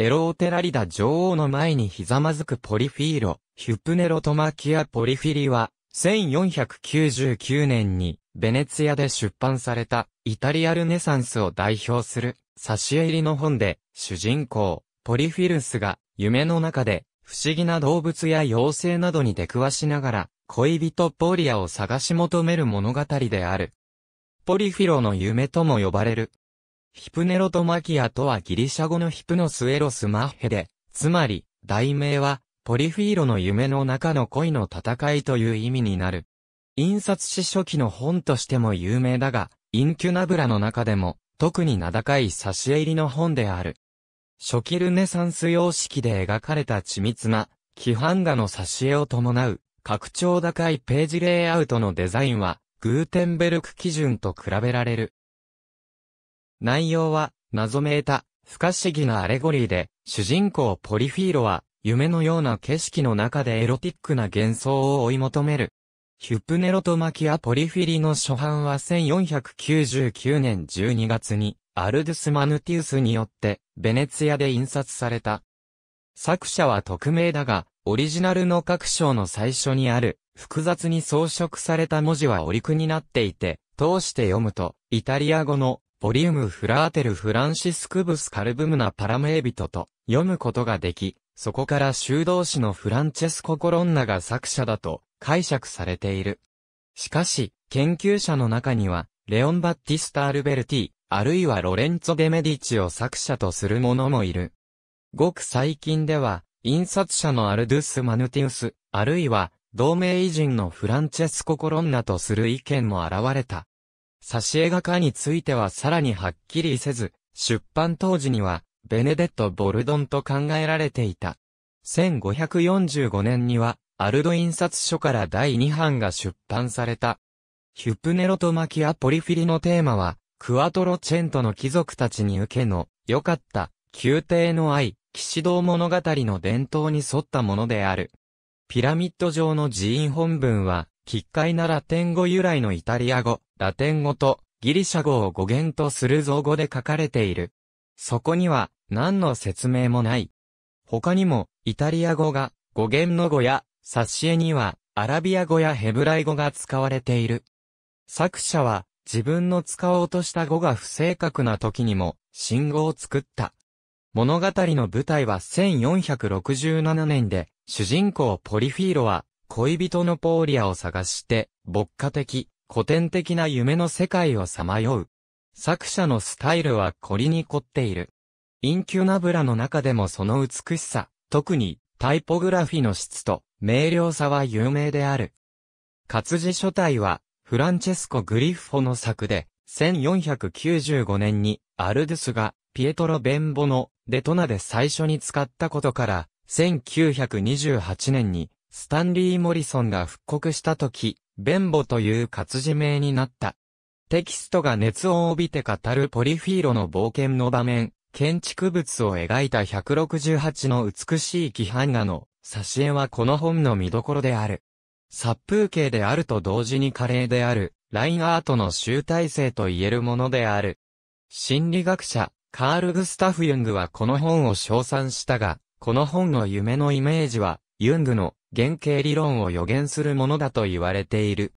エローテラリダ女王の前にひざまずくポリフィーロ、ヒュプネロトマキアポリフィリは、1499年に、ベネツィアで出版された、イタリアルネサンスを代表する、挿絵入りの本で、主人公、ポリフィルスが、夢の中で、不思議な動物や妖精などに出くわしながら、恋人ポリアを探し求める物語である。ポリフィロの夢とも呼ばれる、ヒプネロトマキアとはギリシャ語のヒプノスエロスマッヘで、つまり、題名は、ポリフィーロの夢の中の恋の戦いという意味になる。印刷史初期の本としても有名だが、インキュナブラの中でも、特に名高い挿絵入りの本である。初期ルネサンス様式で描かれた緻密な、規範画の挿絵を伴う、拡張高いページレイアウトのデザインは、グーテンベルク基準と比べられる。内容は、謎めいた、不可思議なアレゴリーで、主人公ポリフィーロは、夢のような景色の中でエロティックな幻想を追い求める。ヒュプネロトマキア・ポリフィリの初版は1499年12月に、アルドゥス・マヌティウスによって、ベネツィアで印刷された。作者は匿名だが、オリジナルの各章の最初にある、複雑に装飾された文字はオりくになっていて、通して読むと、イタリア語のボリウムフラーテルフランシスクブスカルブムナパラメービトと読むことができ、そこから修道士のフランチェスコ・コロンナが作者だと解釈されている。しかし、研究者の中には、レオン・バッティスタ・アルベルティ、あるいはロレンツォ・デ・メディチを作者とする者もいる。ごく最近では、印刷者のアルドゥス・マヌティウス、あるいは、同盟偉人のフランチェスコ・コロンナとする意見も現れた。挿絵画家についてはさらにはっきりせず、出版当時には、ベネデット・ボルドンと考えられていた。1545年には、アルド印刷所から第2版が出版された。ヒュプネロとマキア・ポリフィリのテーマは、クアトロチェントの貴族たちに受けの、良かった、宮廷の愛、騎士道物語の伝統に沿ったものである。ピラミッド上の寺院本文は、奇怪なラテン語由来のイタリア語、ラテン語とギリシャ語を語源とする造語で書かれている。そこには何の説明もない。他にもイタリア語が語源の語や挿絵にはアラビア語やヘブライ語が使われている。作者は自分の使おうとした語が不正確な時にも信号を作った。物語の舞台は1467年で主人公ポリフィーロは恋人のポーリアを探して牧歌的古典的な夢の世界をさまよう。作者のスタイルは凝りに凝っている。インキュナブラの中でもその美しさ、特にタイポグラフィの質と明瞭さは有名である。活字書体はフランチェスコ・グリッフォの作で、1495年にアルドゥスがピエトロ・ベンボのデトナで最初に使ったことから、1928年にスタンリー・モリソンが復刻した時、弁母という活字名になった。テキストが熱を帯びて語るポリフィーロの冒険の場面、建築物を描いた168の美しい規範画の挿絵はこの本の見どころである。殺風景であると同時に華麗である、ラインアートの集大成と言えるものである。心理学者、カール・グスタフ・ユングはこの本を称賛したが、この本の夢のイメージは、ユングの原型理論を予言するものだと言われている。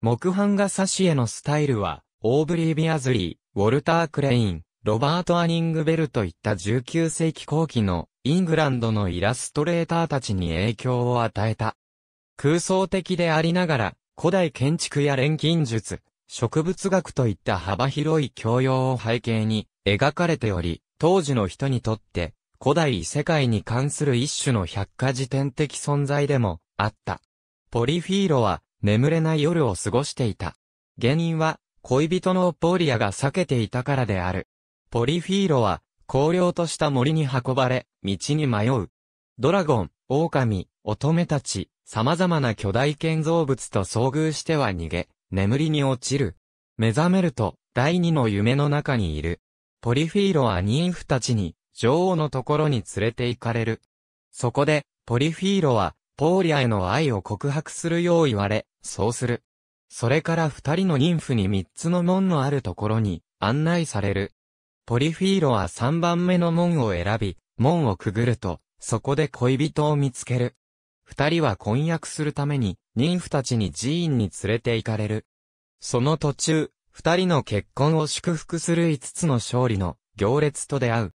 木版画挿絵のスタイルは、オーブリー・ビアズリー、ウォルター・クレイン、ロバート・アニングベルといった19世紀後期のイングランドのイラストレーターたちに影響を与えた。空想的でありながら、古代建築や錬金術、植物学といった幅広い教養を背景に描かれており、当時の人にとって古代異世界に関する一種の百科事典的存在でもあった。ポリフィーロは眠れない夜を過ごしていた。原因は恋人のポーリアが避けていたからである。ポリフィーロは荒涼とした森に運ばれ、道に迷う。ドラゴン、狼、乙女たち、様々な巨大建造物と遭遇しては逃げ、眠りに落ちる。目覚めると、第二の夢の中にいる。ポリフィーロは妊婦たちに、女王のところに連れて行かれる。そこで、ポリフィーロは、ポーリアへの愛を告白するよう言われ、そうする。それから二人の妊婦に三つの門のあるところに案内される。ポリフィーロは三番目の門を選び、門をくぐると、そこで恋人を見つける。二人は婚約するために、妊婦たちに寺院に連れて行かれる。その途中、二人の結婚を祝福する五つの勝利の行列と出会う。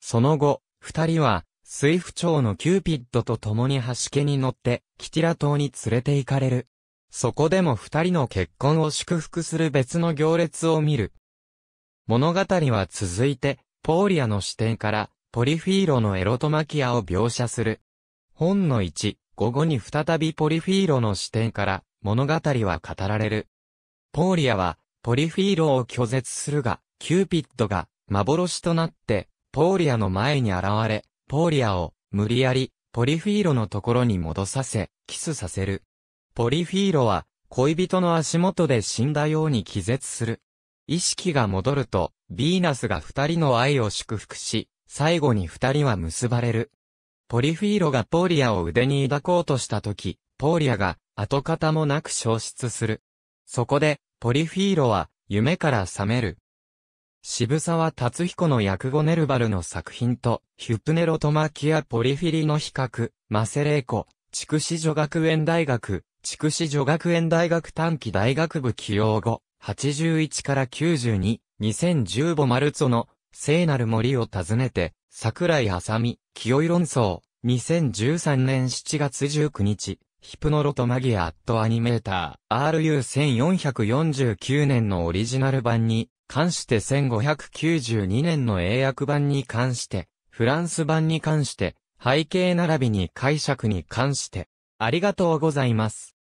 その後、二人は、水府町のキューピッドと共に橋家に乗って、キティラ島に連れて行かれる。そこでも二人の結婚を祝福する別の行列を見る。物語は続いて、ポーリアの視点から、ポリフィーロのエロトマキアを描写する。本の1、午後に再びポリフィーロの視点から、物語は語られる。ポーリアは、ポリフィーロを拒絶するが、キューピッドが、幻となって、ポーリアの前に現れ、ポーリアを、無理やり、ポリフィーロのところに戻させ、キスさせる。ポリフィーロは、恋人の足元で死んだように気絶する。意識が戻ると、ヴィーナスが二人の愛を祝福し、最後に二人は結ばれる。ポリフィーロがポーリアを腕に抱こうとした時、ポーリアが跡形もなく消失する。そこで、ポリフィーロは夢から覚める。渋沢達彦の訳語ネルバルの作品と、ヒュプネロトマキアポリフィリの比較、マセレーコ、筑紫女学園大学、筑紫女学園大学短期大学部起用後、81から92、2015マルツォの、聖なる森を訪ねて、桜井浅見、清井論争、2013年7月19日、ヒプノロトマギアットアニメーター、RU1449 年のオリジナル版に、関して1592年の英訳版に関して、フランス版に関して、背景並びに解釈に関して、ありがとうございます。